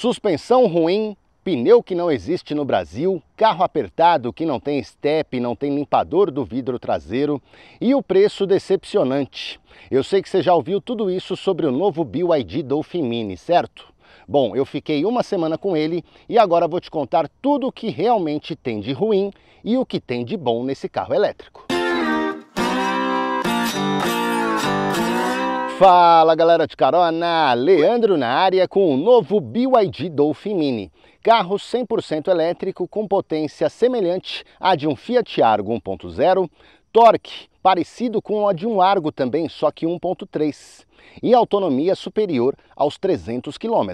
Suspensão ruim, pneu que não existe no Brasil, carro apertado que não tem estepe, não tem limpador do vidro traseiro e o preço decepcionante. Eu sei que você já ouviu tudo isso sobre o novo BYD Dolphin Mini, certo? Bom, eu fiquei uma semana com ele e agora vou te contar tudo o que realmente tem de ruim e o que tem de bom nesse carro elétrico. Fala galera de carona, Leandro na área com o novo BYD Dolphin Mini. Carro 100% elétrico com potência semelhante à de um Fiat Argo 1.0, torque parecido com a de um Argo também, só que 1.3, e autonomia superior aos 300 km.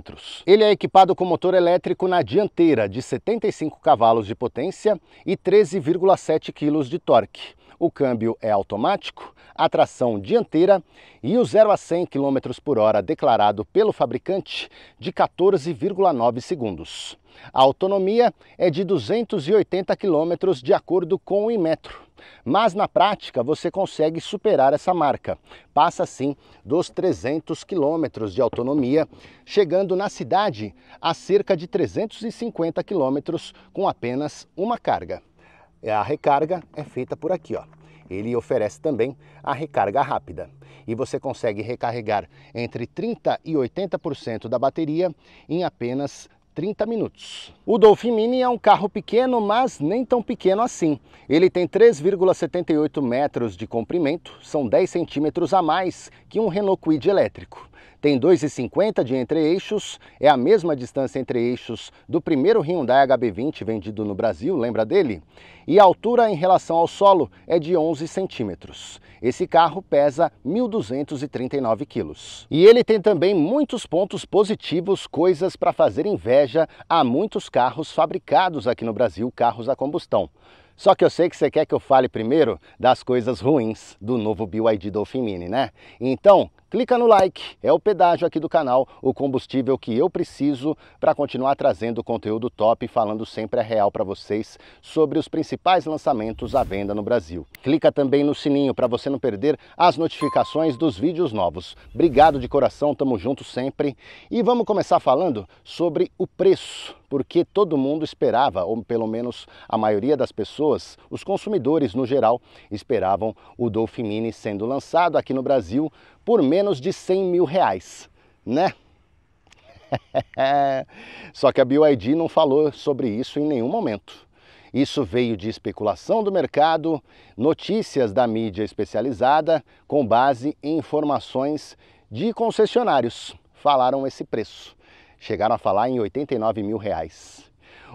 Ele é equipado com motor elétrico na dianteira de 75 cavalos de potência e 13,7 kg de torque o câmbio é automático, a tração dianteira e o 0 a 100 km por hora declarado pelo fabricante de 14,9 segundos. A autonomia é de 280 km de acordo com o Inmetro, mas na prática você consegue superar essa marca. Passa sim dos 300 km de autonomia, chegando na cidade a cerca de 350 km com apenas uma carga. É, a recarga é feita por aqui, ó. Ele oferece também a recarga rápida e você consegue recarregar entre 30 e 80% da bateria em apenas 30 minutos. O Dolphin Mini é um carro pequeno, mas nem tão pequeno assim. Ele tem 3,78 metros de comprimento, são 10 centímetros a mais que um Renault Kwid elétrico tem 2,50 de entre-eixos, é a mesma distância entre eixos do primeiro Hyundai HB20 vendido no Brasil, lembra dele? E a altura em relação ao solo é de 11 centímetros. Esse carro pesa 1.239 quilos. E ele tem também muitos pontos positivos, coisas para fazer inveja a muitos carros fabricados aqui no Brasil, carros a combustão. Só que eu sei que você quer que eu fale primeiro das coisas ruins do novo BYD Dolphin Mini, né? Então, clica no like, é o pedágio aqui do canal, o combustível que eu preciso para continuar trazendo conteúdo top falando sempre a real para vocês sobre os principais lançamentos à venda no Brasil. Clica também no sininho para você não perder as notificações dos vídeos novos. Obrigado de coração, tamo junto sempre. E vamos começar falando sobre o preço porque todo mundo esperava, ou pelo menos a maioria das pessoas, os consumidores no geral, esperavam o Dolphin Mini sendo lançado aqui no Brasil por menos de 100 mil reais, né? Só que a BYD não falou sobre isso em nenhum momento. Isso veio de especulação do mercado, notícias da mídia especializada, com base em informações de concessionários. Falaram esse preço. Chegaram a falar em 89 mil reais.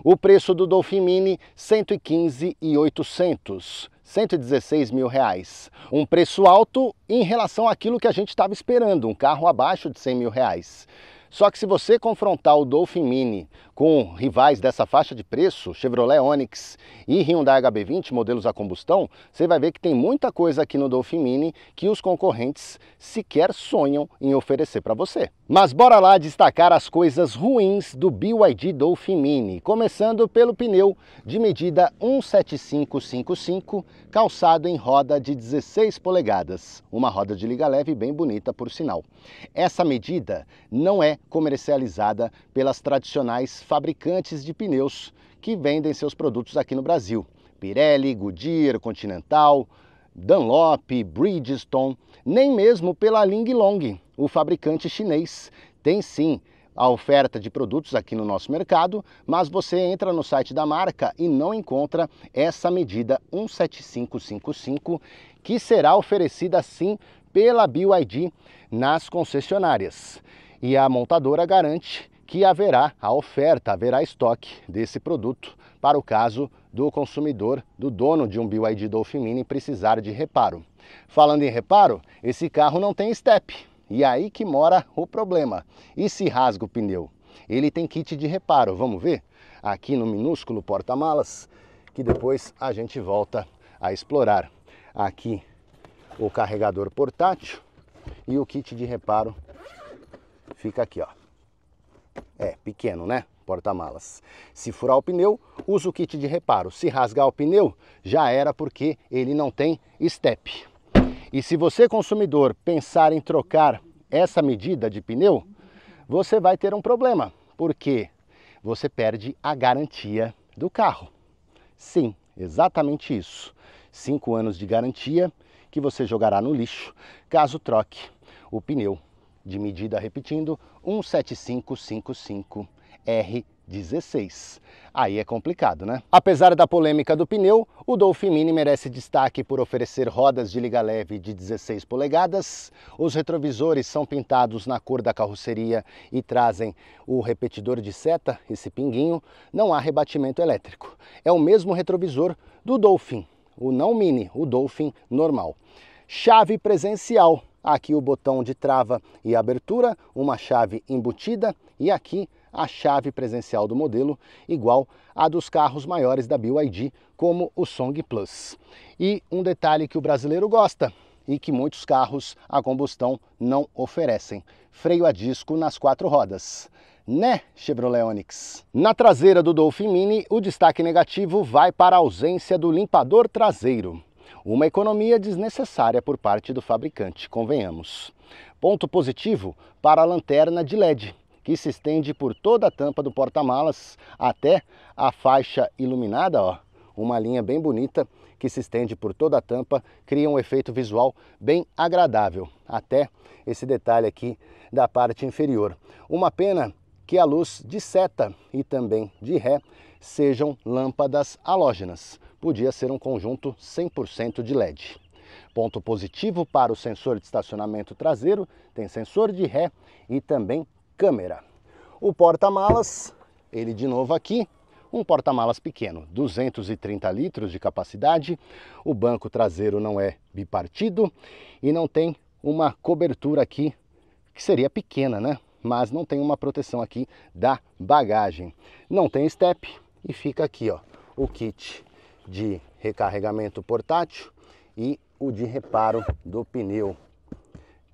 O preço do Dolphin Mini, 115 e 800. 116 mil reais. Um preço alto em relação àquilo que a gente estava esperando, um carro abaixo de 100 mil reais. Só que se você confrontar o Dolphin Mini com rivais dessa faixa de preço, Chevrolet Onix e Hyundai HB20, modelos a combustão, você vai ver que tem muita coisa aqui no Dolphin Mini que os concorrentes sequer sonham em oferecer para você. Mas bora lá destacar as coisas ruins do BYD Dolphin Mini, começando pelo pneu de medida 17555, calçado em roda de 16 polegadas, uma roda de liga leve bem bonita por sinal. Essa medida não é comercializada pelas tradicionais fabricantes de pneus que vendem seus produtos aqui no Brasil. Pirelli, Goodyear, Continental, Dunlop, Bridgestone, nem mesmo pela Linglong, o fabricante chinês. Tem sim a oferta de produtos aqui no nosso mercado, mas você entra no site da marca e não encontra essa medida 17555, que será oferecida sim pela BYD nas concessionárias. E a montadora garante que haverá a oferta, haverá estoque desse produto para o caso do consumidor, do dono de um BYD Dolphin Mini precisar de reparo. Falando em reparo, esse carro não tem step. E é aí que mora o problema. E se rasga o pneu? Ele tem kit de reparo, vamos ver? Aqui no minúsculo porta-malas, que depois a gente volta a explorar. Aqui o carregador portátil e o kit de reparo fica aqui, ó. É, pequeno, né? Porta-malas. Se furar o pneu, usa o kit de reparo. Se rasgar o pneu, já era porque ele não tem step. E se você, consumidor, pensar em trocar essa medida de pneu, você vai ter um problema, porque você perde a garantia do carro. Sim, exatamente isso. Cinco anos de garantia que você jogará no lixo caso troque o pneu de medida, repetindo, 17555 R16. Aí é complicado, né? Apesar da polêmica do pneu, o Dolphin Mini merece destaque por oferecer rodas de liga leve de 16 polegadas. Os retrovisores são pintados na cor da carroceria e trazem o repetidor de seta, esse pinguinho. Não há rebatimento elétrico. É o mesmo retrovisor do Dolphin, o não Mini, o Dolphin normal. Chave presencial Aqui o botão de trava e abertura, uma chave embutida e aqui a chave presencial do modelo, igual a dos carros maiores da BYD, como o Song Plus. E um detalhe que o brasileiro gosta e que muitos carros a combustão não oferecem: freio a disco nas quatro rodas né, Chevrolet Onix? Na traseira do Dolphin Mini, o destaque negativo vai para a ausência do limpador traseiro. Uma economia desnecessária por parte do fabricante, convenhamos. Ponto positivo para a lanterna de LED, que se estende por toda a tampa do porta-malas até a faixa iluminada, ó, uma linha bem bonita que se estende por toda a tampa, cria um efeito visual bem agradável, até esse detalhe aqui da parte inferior. Uma pena que a luz de seta e também de ré sejam lâmpadas halógenas, podia ser um conjunto 100% de LED. Ponto positivo para o sensor de estacionamento traseiro, tem sensor de ré e também câmera. O porta-malas, ele de novo aqui, um porta-malas pequeno, 230 litros de capacidade, o banco traseiro não é bipartido e não tem uma cobertura aqui que seria pequena, né? Mas não tem uma proteção aqui da bagagem. Não tem step e fica aqui, ó, o kit de recarregamento portátil e o de reparo do pneu.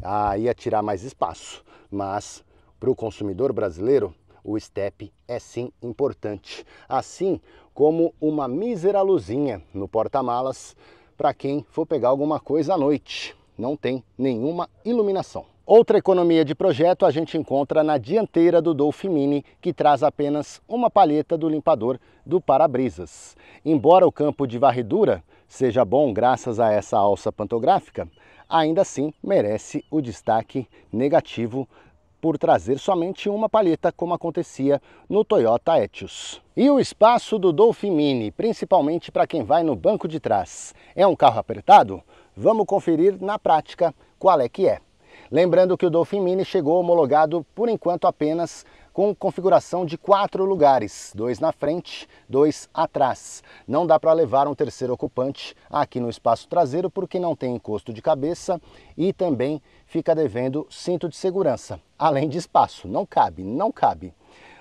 Aí ah, ia tirar mais espaço, mas para o consumidor brasileiro o step é sim importante, assim como uma mísera luzinha no porta-malas para quem for pegar alguma coisa à noite. Não tem nenhuma iluminação. Outra economia de projeto a gente encontra na dianteira do Dolphin Mini, que traz apenas uma palheta do limpador do para-brisas. Embora o campo de varredura seja bom graças a essa alça pantográfica, ainda assim merece o destaque negativo por trazer somente uma palheta, como acontecia no Toyota Etios. E o espaço do Dolphin Mini, principalmente para quem vai no banco de trás. É um carro apertado? Vamos conferir na prática qual é que é. Lembrando que o Dolphin Mini chegou homologado por enquanto apenas com configuração de quatro lugares, dois na frente, dois atrás. Não dá para levar um terceiro ocupante aqui no espaço traseiro porque não tem encosto de cabeça e também fica devendo cinto de segurança, além de espaço, não cabe, não cabe.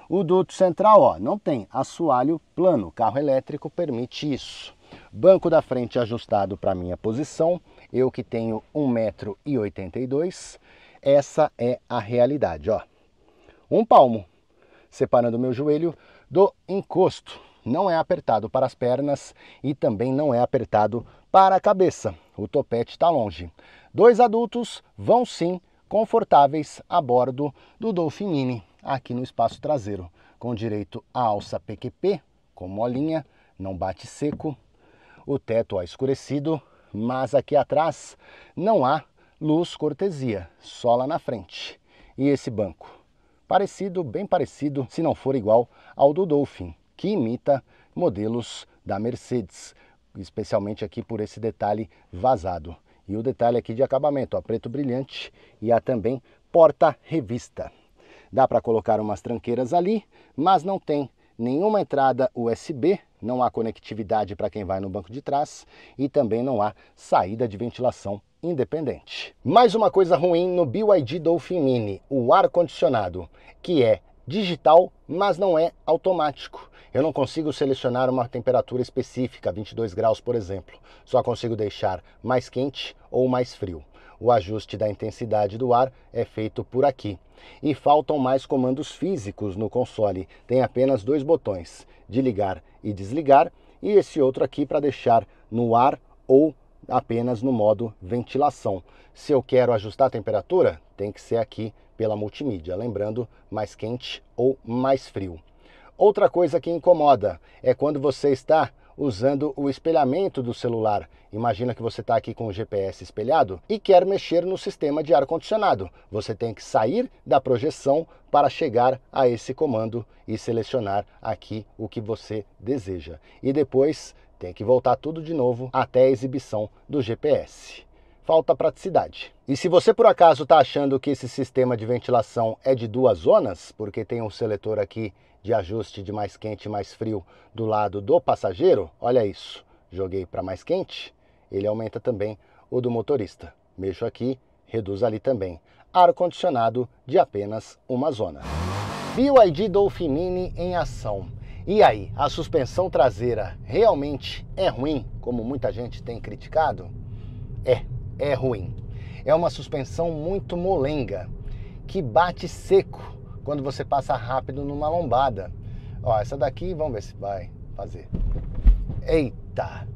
O duto central ó, não tem assoalho plano, carro elétrico permite isso. Banco da frente ajustado para minha posição, eu que tenho 1,82m, essa é a realidade, ó. Um palmo separando meu joelho do encosto. Não é apertado para as pernas e também não é apertado para a cabeça. O topete está longe. Dois adultos vão sim confortáveis a bordo do Dolphin Mini, aqui no espaço traseiro, com direito à alça PQP, com molinha, não bate seco, o teto ó, escurecido, mas aqui atrás não há luz cortesia, só lá na frente. E esse banco? Parecido, bem parecido, se não for igual ao do Dolphin, que imita modelos da Mercedes, especialmente aqui por esse detalhe vazado. E o detalhe aqui de acabamento, ó, preto brilhante e há também porta-revista. Dá para colocar umas tranqueiras ali, mas não tem nenhuma entrada USB não há conectividade para quem vai no banco de trás e também não há saída de ventilação independente. Mais uma coisa ruim no BYD Dolphin Mini, o ar-condicionado, que é digital, mas não é automático. Eu não consigo selecionar uma temperatura específica, 22 graus, por exemplo. Só consigo deixar mais quente ou mais frio. O ajuste da intensidade do ar é feito por aqui. E faltam mais comandos físicos no console. Tem apenas dois botões, de ligar e desligar, e esse outro aqui para deixar no ar ou apenas no modo ventilação. Se eu quero ajustar a temperatura, tem que ser aqui pela multimídia, lembrando mais quente ou mais frio. Outra coisa que incomoda é quando você está usando o espelhamento do celular. Imagina que você está aqui com o GPS espelhado e quer mexer no sistema de ar-condicionado. Você tem que sair da projeção para chegar a esse comando e selecionar aqui o que você deseja. E depois tem que voltar tudo de novo até a exibição do GPS falta praticidade. E se você por acaso está achando que esse sistema de ventilação é de duas zonas, porque tem um seletor aqui de ajuste de mais quente e mais frio do lado do passageiro, olha isso, joguei para mais quente, ele aumenta também o do motorista. Mexo aqui, reduz ali também. Ar-condicionado de apenas uma zona. BYD Dolphinini em ação. E aí, a suspensão traseira realmente é ruim, como muita gente tem criticado? É, é ruim. É uma suspensão muito molenga, que bate seco quando você passa rápido numa lombada. Ó, essa daqui, vamos ver se vai fazer. Eita!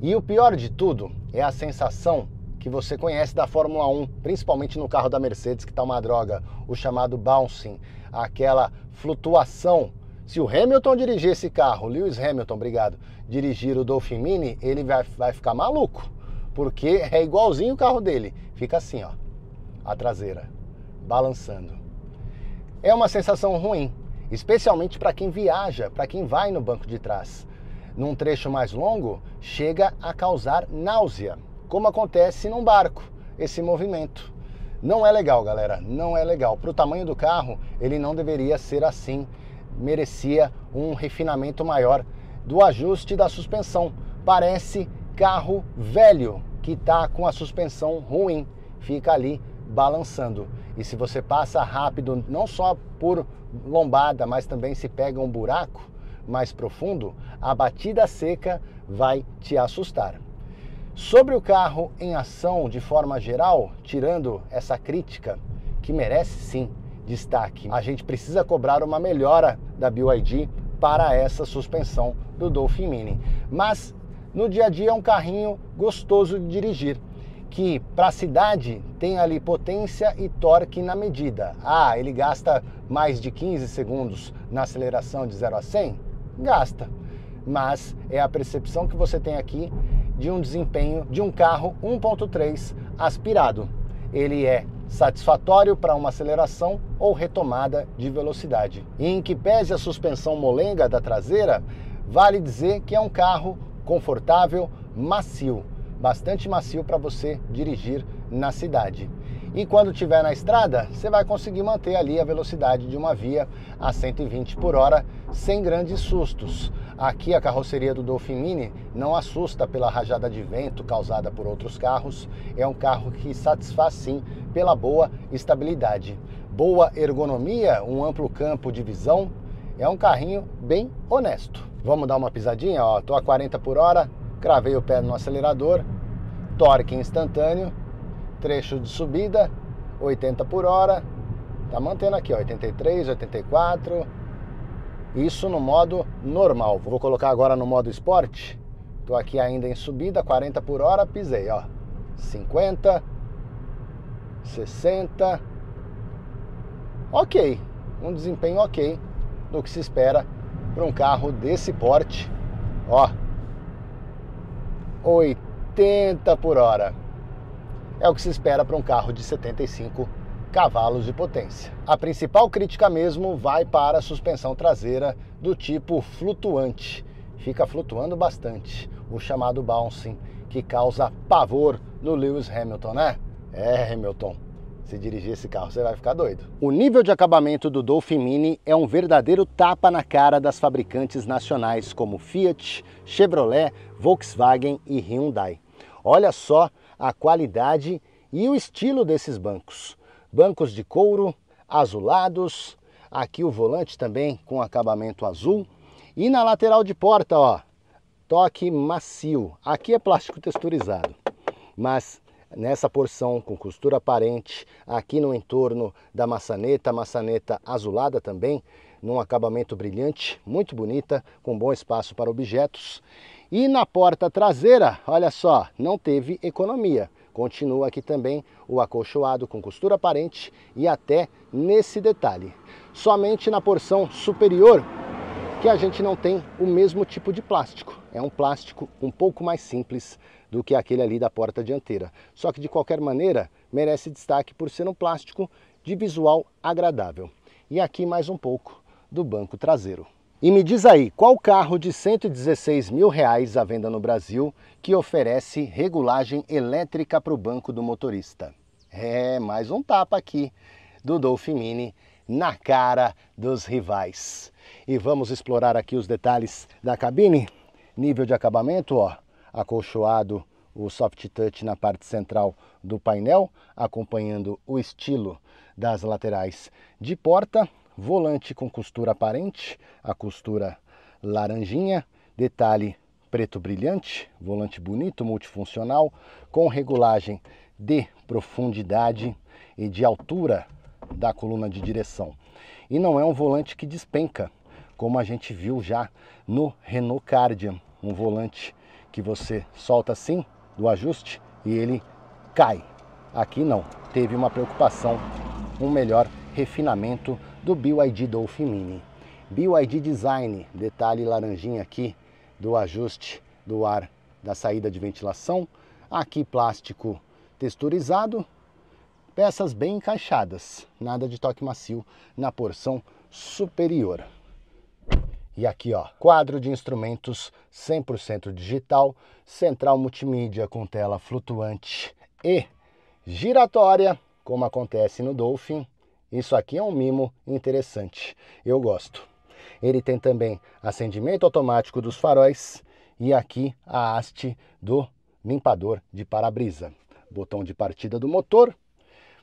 E o pior de tudo é a sensação que você conhece da Fórmula 1, principalmente no carro da Mercedes, que está uma droga, o chamado bouncing, aquela flutuação. Se o Hamilton dirigir esse carro, Lewis Hamilton, obrigado, dirigir o Dolphin Mini, ele vai, vai ficar maluco, porque é igualzinho o carro dele. Fica assim, ó, a traseira, balançando é uma sensação ruim, especialmente para quem viaja, para quem vai no banco de trás. Num trecho mais longo, chega a causar náusea, como acontece num barco, esse movimento. Não é legal, galera, não é legal. Para o tamanho do carro, ele não deveria ser assim. Merecia um refinamento maior do ajuste da suspensão. Parece carro velho que está com a suspensão ruim, fica ali balançando. E se você passa rápido, não só por lombada, mas também se pega um buraco mais profundo, a batida seca vai te assustar. Sobre o carro em ação de forma geral, tirando essa crítica, que merece sim destaque, a gente precisa cobrar uma melhora da BYD para essa suspensão do Dolphin Mini. Mas no dia a dia é um carrinho gostoso de dirigir que para a cidade tem ali potência e torque na medida. Ah, ele gasta mais de 15 segundos na aceleração de 0 a 100? Gasta. Mas é a percepção que você tem aqui de um desempenho de um carro 1.3 aspirado. Ele é satisfatório para uma aceleração ou retomada de velocidade. E em que pese a suspensão molenga da traseira, vale dizer que é um carro confortável, macio bastante macio para você dirigir na cidade. E quando estiver na estrada, você vai conseguir manter ali a velocidade de uma via a 120 por hora sem grandes sustos. Aqui a carroceria do Dolphin Mini não assusta pela rajada de vento causada por outros carros, é um carro que satisfaz sim pela boa estabilidade. Boa ergonomia, um amplo campo de visão, é um carrinho bem honesto. Vamos dar uma pisadinha, ó, tô a 40 por hora, Cravei o pé no acelerador, torque instantâneo, trecho de subida, 80 por hora, tá mantendo aqui, ó, 83, 84. Isso no modo normal. Vou colocar agora no modo esporte. Tô aqui ainda em subida, 40 por hora, pisei, ó. 50, 60. OK. Um desempenho OK do que se espera para um carro desse porte. Ó, 80 por hora. É o que se espera para um carro de 75 cavalos de potência. A principal crítica mesmo vai para a suspensão traseira do tipo flutuante. Fica flutuando bastante, o chamado bouncing, que causa pavor no Lewis Hamilton, né? É, Hamilton, se dirigir esse carro, você vai ficar doido. O nível de acabamento do Dolphin Mini é um verdadeiro tapa na cara das fabricantes nacionais como Fiat, Chevrolet, Volkswagen e Hyundai. Olha só a qualidade e o estilo desses bancos. Bancos de couro, azulados, aqui o volante também com acabamento azul e na lateral de porta, ó, toque macio. Aqui é plástico texturizado, mas nessa porção com costura aparente, aqui no entorno da maçaneta, maçaneta azulada também, num acabamento brilhante, muito bonita, com bom espaço para objetos. E na porta traseira, olha só, não teve economia. Continua aqui também o acolchoado com costura aparente e até nesse detalhe. Somente na porção superior que a gente não tem o mesmo tipo de plástico. É um plástico um pouco mais simples do que aquele ali da porta dianteira. Só que de qualquer maneira merece destaque por ser um plástico de visual agradável. E aqui mais um pouco do banco traseiro. E me diz aí, qual carro de 116 mil reais à venda no Brasil que oferece regulagem elétrica para o banco do motorista? É, mais um tapa aqui do Mini na cara dos rivais. E vamos explorar aqui os detalhes da cabine. Nível de acabamento, ó, acolchoado o soft touch na parte central do painel, acompanhando o estilo das laterais de porta, volante com costura aparente, a costura laranjinha, detalhe preto brilhante, volante bonito, multifuncional, com regulagem de profundidade e de altura da coluna de direção. E não é um volante que despenca, como a gente viu já no Renault Cardian, um volante que você solta assim do ajuste e ele cai. Aqui não, teve uma preocupação, um melhor refinamento do BYD Dolphin Mini. BYD Design, detalhe laranjinha aqui do ajuste do ar da saída de ventilação, aqui plástico texturizado, peças bem encaixadas, nada de toque macio na porção superior. E aqui, ó, quadro de instrumentos 100% digital, central multimídia com tela flutuante e giratória, como acontece no Dolphin. Isso aqui é um mimo interessante, eu gosto. Ele tem também acendimento automático dos faróis e aqui a haste do limpador de para-brisa, botão de partida do motor,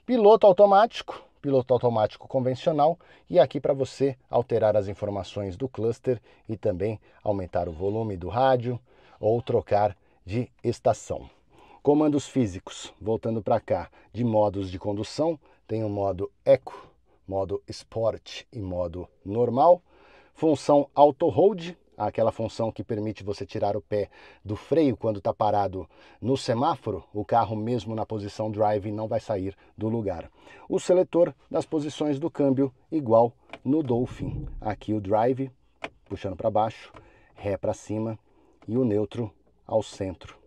piloto automático, piloto automático convencional e aqui para você alterar as informações do cluster e também aumentar o volume do rádio ou trocar de estação. Comandos físicos, voltando para cá, de modos de condução, tem o modo Eco, modo Sport e modo normal. Função Auto Hold, aquela função que permite você tirar o pé do freio quando está parado no semáforo, o carro mesmo na posição drive não vai sair do lugar. O seletor das posições do câmbio igual no Dolphin. Aqui o drive puxando para baixo, ré para cima e o neutro ao centro.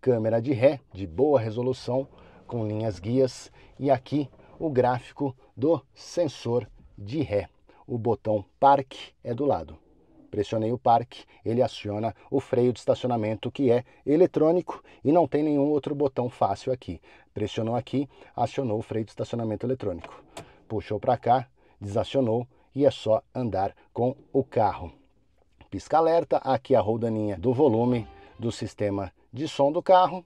Câmera de ré de boa resolução com linhas guias e aqui o gráfico do sensor de ré. O botão park é do lado Pressionei o parque, ele aciona o freio de estacionamento que é eletrônico e não tem nenhum outro botão fácil aqui. Pressionou aqui, acionou o freio de estacionamento eletrônico. Puxou para cá, desacionou e é só andar com o carro. Pisca alerta, aqui a roldaninha do volume do sistema de som do carro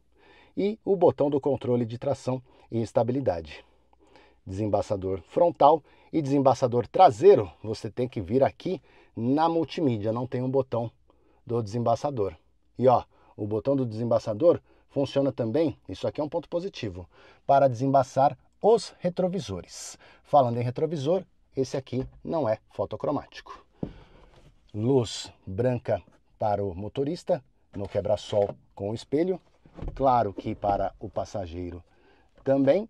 e o botão do controle de tração e estabilidade. Desembaçador frontal e desembaçador traseiro, você tem que vir aqui na multimídia, não tem um botão do desembaçador. E ó, o botão do desembaçador funciona também, isso aqui é um ponto positivo, para desembaçar os retrovisores. Falando em retrovisor, esse aqui não é fotocromático. Luz branca para o motorista, no quebra-sol com o espelho, claro que para o passageiro também.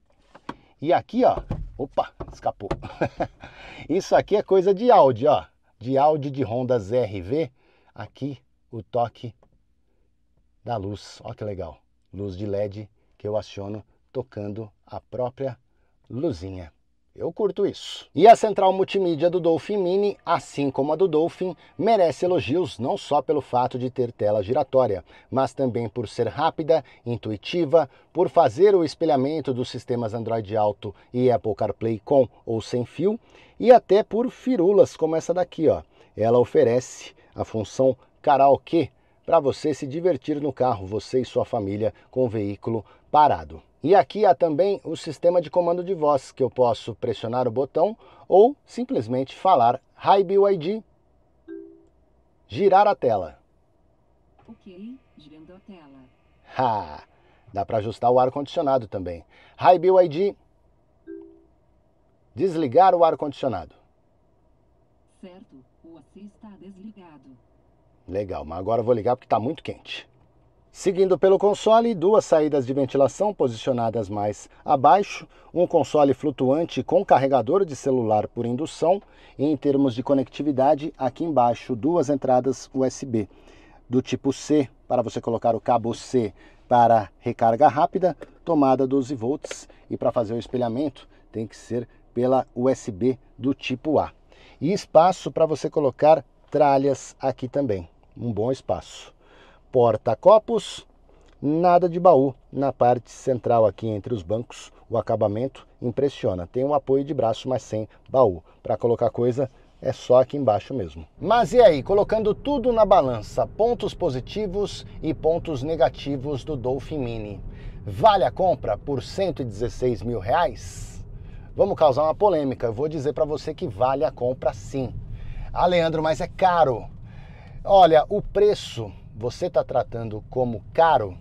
E aqui, ó, opa, escapou. isso aqui é coisa de áudio ó de Audi de Honda ZRV, aqui o toque da luz. Olha que legal, luz de LED que eu aciono tocando a própria luzinha. Eu curto isso. E a central multimídia do Dolphin Mini, assim como a do Dolphin, merece elogios não só pelo fato de ter tela giratória, mas também por ser rápida, intuitiva, por fazer o espelhamento dos sistemas Android Auto e Apple CarPlay com ou sem fio, e até por firulas como essa daqui, ó. Ela oferece a função karaokê para você se divertir no carro, você e sua família com o veículo parado. E aqui há também o sistema de comando de voz, que eu posso pressionar o botão ou simplesmente falar Hi BYD, girar a tela. Ok, girando a tela. Ha! Dá para ajustar o ar-condicionado também. Hi BYD, desligar o ar-condicionado. Certo, o AC está desligado. Legal, mas agora eu vou ligar porque está muito quente. Seguindo pelo console, duas saídas de ventilação posicionadas mais abaixo, um console flutuante com carregador de celular por indução e em termos de conectividade, aqui embaixo duas entradas USB do tipo C para você colocar o cabo C para recarga rápida, tomada 12 volts e para fazer o espelhamento tem que ser pela USB do tipo A. E espaço para você colocar tralhas aqui também um bom espaço. Porta-copos, nada de baú na parte central aqui entre os bancos. O acabamento impressiona. Tem um apoio de braço, mas sem baú. Para colocar coisa é só aqui embaixo mesmo. Mas e aí, colocando tudo na balança, pontos positivos e pontos negativos do Dolphin Mini. Vale a compra por 116 mil reais? Vamos causar uma polêmica. Eu vou dizer para você que vale a compra sim. Ah, Leandro, mas é caro. Olha, o preço você está tratando como caro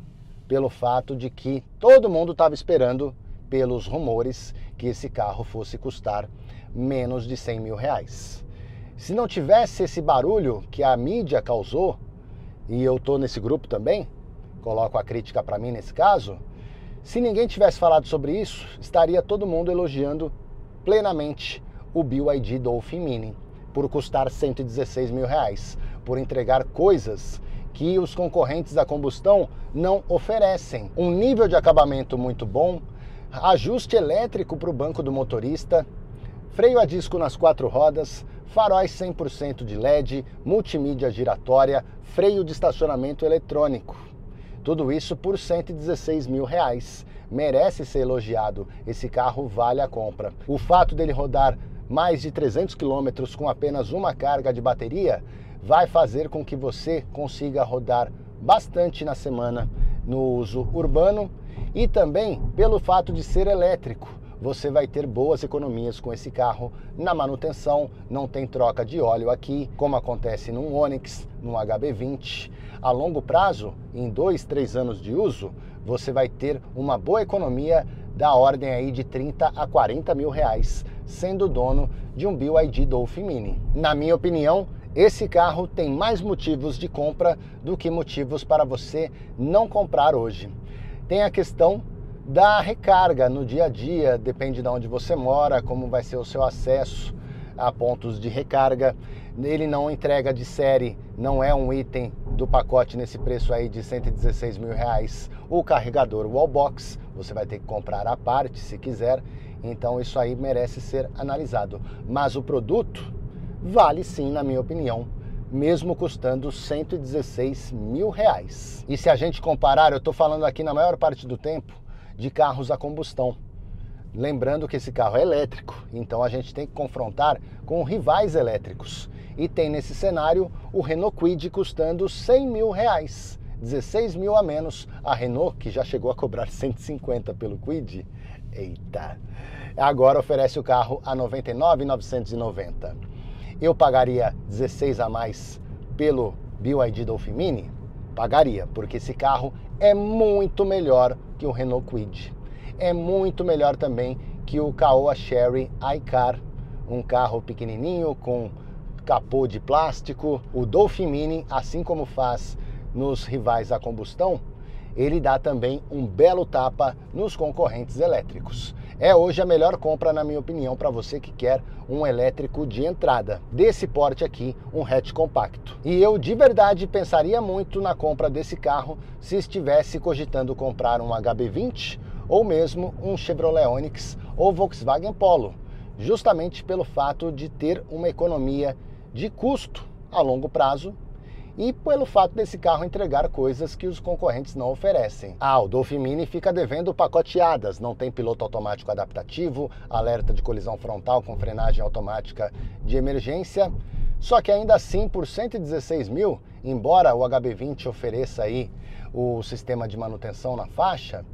pelo fato de que todo mundo estava esperando pelos rumores que esse carro fosse custar menos de 100 mil reais. Se não tivesse esse barulho que a mídia causou, e eu tô nesse grupo também, coloco a crítica para mim nesse caso, se ninguém tivesse falado sobre isso, estaria todo mundo elogiando plenamente o BYD Dolphin Mini por custar 116 mil reais por entregar coisas que os concorrentes da combustão não oferecem. Um nível de acabamento muito bom, ajuste elétrico para o banco do motorista, freio a disco nas quatro rodas, faróis 100% de LED, multimídia giratória, freio de estacionamento eletrônico. Tudo isso por 116 mil reais. Merece ser elogiado. Esse carro vale a compra. O fato dele rodar mais de 300 quilômetros com apenas uma carga de bateria vai fazer com que você consiga rodar bastante na semana no uso urbano e também pelo fato de ser elétrico. Você vai ter boas economias com esse carro na manutenção, não tem troca de óleo aqui, como acontece num Onix, num HB20. A longo prazo, em dois, três anos de uso, você vai ter uma boa economia da ordem aí de 30 a 40 mil reais, sendo dono de um BYD Dolphin Mini. Na minha opinião, esse carro tem mais motivos de compra do que motivos para você não comprar hoje. Tem a questão da recarga no dia a dia, depende de onde você mora, como vai ser o seu acesso a pontos de recarga. Ele não entrega de série, não é um item do pacote nesse preço aí de 116 mil reais. O carregador wallbox você vai ter que comprar à parte se quiser. Então isso aí merece ser analisado. Mas o produto vale sim, na minha opinião, mesmo custando 116 mil reais. E se a gente comparar, eu estou falando aqui na maior parte do tempo de carros a combustão. Lembrando que esse carro é elétrico, então a gente tem que confrontar com rivais elétricos. E tem nesse cenário o Renault Quid custando 100 mil reais, 16 mil a menos. A Renault, que já chegou a cobrar 150 pelo Quid, eita, agora oferece o carro a 99,990 eu pagaria 16 a mais pelo BYD Dolphin Mini? Pagaria, porque esse carro é muito melhor que o Renault Kwid. É muito melhor também que o Caoa Sherry iCar, um carro pequenininho com capô de plástico. O Dolphin Mini, assim como faz nos rivais a combustão, ele dá também um belo tapa nos concorrentes elétricos. É hoje a melhor compra, na minha opinião, para você que quer um elétrico de entrada. Desse porte aqui, um hatch compacto. E eu de verdade pensaria muito na compra desse carro se estivesse cogitando comprar um HB20 ou mesmo um Chevrolet Onix ou Volkswagen Polo, justamente pelo fato de ter uma economia de custo a longo prazo e pelo fato desse carro entregar coisas que os concorrentes não oferecem. Ah, o Dolphin Mini fica devendo pacoteadas, não tem piloto automático adaptativo, alerta de colisão frontal com frenagem automática de emergência. Só que ainda assim, por 116 mil, embora o HB20 ofereça aí o sistema de manutenção na faixa,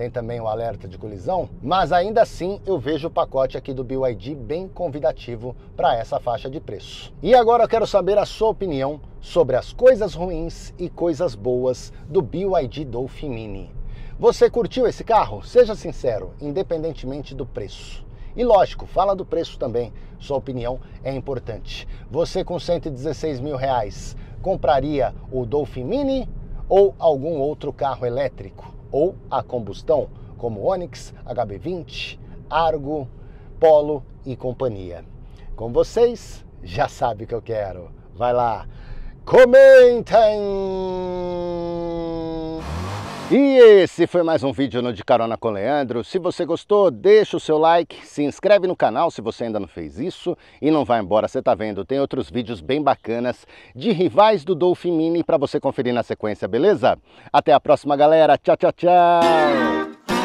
tem também o alerta de colisão, mas ainda assim eu vejo o pacote aqui do BYD bem convidativo para essa faixa de preço. E agora eu quero saber a sua opinião sobre as coisas ruins e coisas boas do BYD Dolphin Mini. Você curtiu esse carro? Seja sincero, independentemente do preço. E lógico, fala do preço também, sua opinião é importante. Você com 116 mil reais compraria o Dolphin Mini ou algum outro carro elétrico? ou a combustão, como Onix, HB20, Argo, Polo e companhia. Com vocês, já sabe o que eu quero. Vai lá, comentem! E esse foi mais um vídeo no De Carona com Leandro. Se você gostou, deixa o seu like, se inscreve no canal se você ainda não fez isso e não vai embora, você tá vendo, tem outros vídeos bem bacanas de rivais do Dolphin Mini para você conferir na sequência, beleza? Até a próxima, galera. Tchau, tchau, tchau.